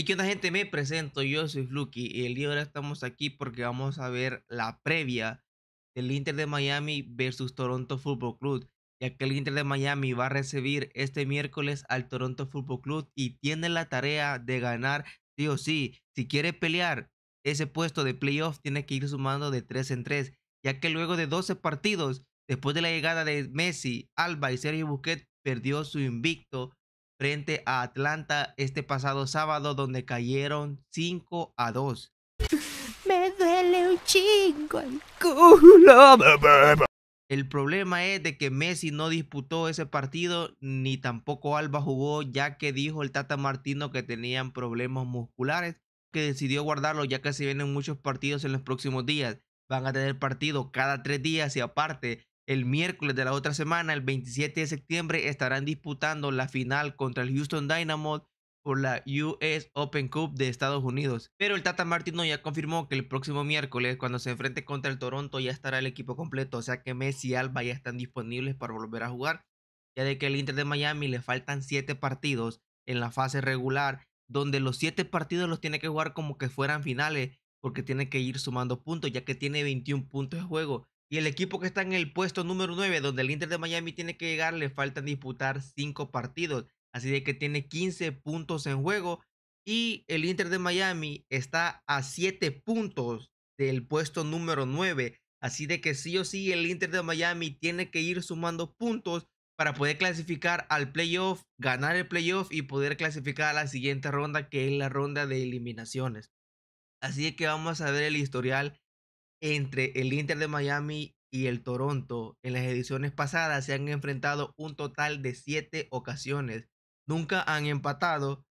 Y qué onda gente, me presento, yo soy Fluky y el día de hoy estamos aquí porque vamos a ver la previa del Inter de Miami versus Toronto Football Club, ya que el Inter de Miami va a recibir este miércoles al Toronto Football Club y tiene la tarea de ganar sí o sí. Si quiere pelear ese puesto de playoff tiene que ir sumando de 3 en 3, ya que luego de 12 partidos, después de la llegada de Messi, Alba y Sergio Busquets, perdió su invicto frente a Atlanta este pasado sábado donde cayeron 5 a 2. Me duele un chingo el culo. El problema es de que Messi no disputó ese partido ni tampoco Alba jugó ya que dijo el Tata Martino que tenían problemas musculares que decidió guardarlo ya que se vienen muchos partidos en los próximos días. Van a tener partido cada tres días y aparte el miércoles de la otra semana, el 27 de septiembre, estarán disputando la final contra el Houston Dynamo por la US Open Cup de Estados Unidos. Pero el Tata Martino ya confirmó que el próximo miércoles, cuando se enfrente contra el Toronto, ya estará el equipo completo. O sea que Messi y Alba ya están disponibles para volver a jugar. Ya de que el Inter de Miami le faltan 7 partidos en la fase regular, donde los 7 partidos los tiene que jugar como que fueran finales, porque tiene que ir sumando puntos, ya que tiene 21 puntos de juego y el equipo que está en el puesto número 9, donde el Inter de Miami tiene que llegar, le faltan disputar 5 partidos. Así de que tiene 15 puntos en juego. Y el Inter de Miami está a 7 puntos del puesto número 9. Así de que sí o sí el Inter de Miami tiene que ir sumando puntos para poder clasificar al playoff, ganar el playoff y poder clasificar a la siguiente ronda que es la ronda de eliminaciones. Así de que vamos a ver el historial entre el Inter de Miami y el Toronto en las ediciones pasadas se han enfrentado un total de siete ocasiones. Nunca han empatado.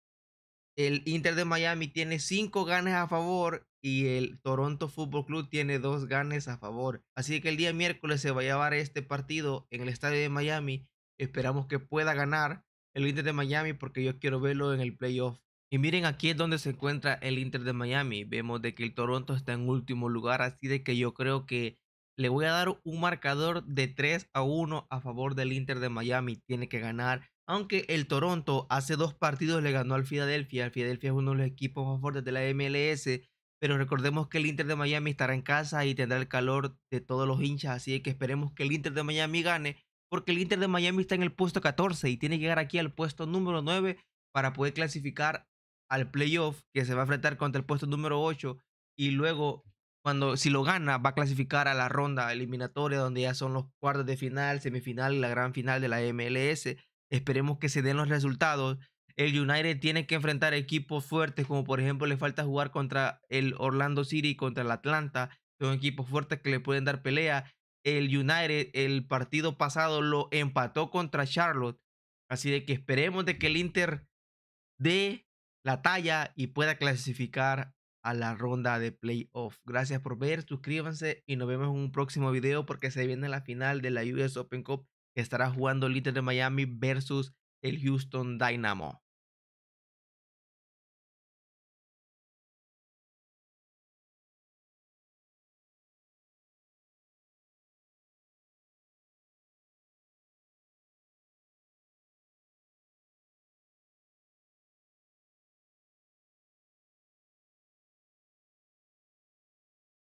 El Inter de Miami tiene cinco ganes a favor y el Toronto Football Club tiene dos ganes a favor. Así que el día miércoles se va a llevar este partido en el estadio de Miami. Esperamos que pueda ganar el Inter de Miami porque yo quiero verlo en el playoff y miren, aquí es donde se encuentra el Inter de Miami. Vemos de que el Toronto está en último lugar, así de que yo creo que le voy a dar un marcador de 3 a 1 a favor del Inter de Miami. Tiene que ganar. Aunque el Toronto hace dos partidos le ganó al Philadelphia. El Philadelphia es uno de los equipos más fuertes de la MLS. Pero recordemos que el Inter de Miami estará en casa y tendrá el calor de todos los hinchas. Así que esperemos que el Inter de Miami gane. Porque el Inter de Miami está en el puesto 14 y tiene que llegar aquí al puesto número 9 para poder clasificar al playoff, que se va a enfrentar contra el puesto número 8 y luego cuando si lo gana va a clasificar a la ronda eliminatoria donde ya son los cuartos de final, semifinal y la gran final de la MLS. Esperemos que se den los resultados. El United tiene que enfrentar equipos fuertes como por ejemplo le falta jugar contra el Orlando City contra el Atlanta. Son equipos fuertes que le pueden dar pelea. El United el partido pasado lo empató contra Charlotte. Así de que esperemos de que el Inter de la talla y pueda clasificar a la ronda de playoff. Gracias por ver, suscríbanse y nos vemos en un próximo video porque se viene la final de la US Open Cup que estará jugando el de Miami versus el Houston Dynamo.